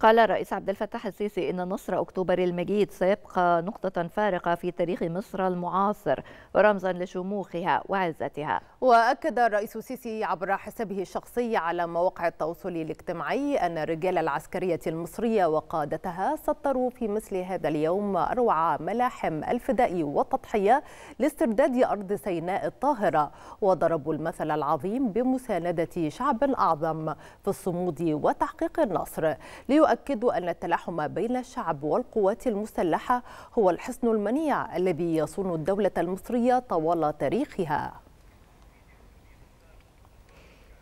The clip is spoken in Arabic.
قال الرئيس عبد الفتاح السيسي إن نصر أكتوبر المجيد سيبقى نقطة فارقة في تاريخ مصر المعاصر رمزا لشموخها وعزتها وأكد الرئيس السيسي عبر حسابه الشخصي على مواقع التواصل الاجتماعي أن الرجال العسكرية المصرية وقادتها سطروا في مثل هذا اليوم أروع ملاحم الفداء والتضحية لاسترداد أرض سيناء الطاهرة وضربوا المثل العظيم بمساندة شعب أعظم في الصمود وتحقيق النصر ليؤ يؤكد أن التلاحم بين الشعب والقوات المسلحة هو الحصن المنيع الذي يصون الدولة المصرية طوال تاريخها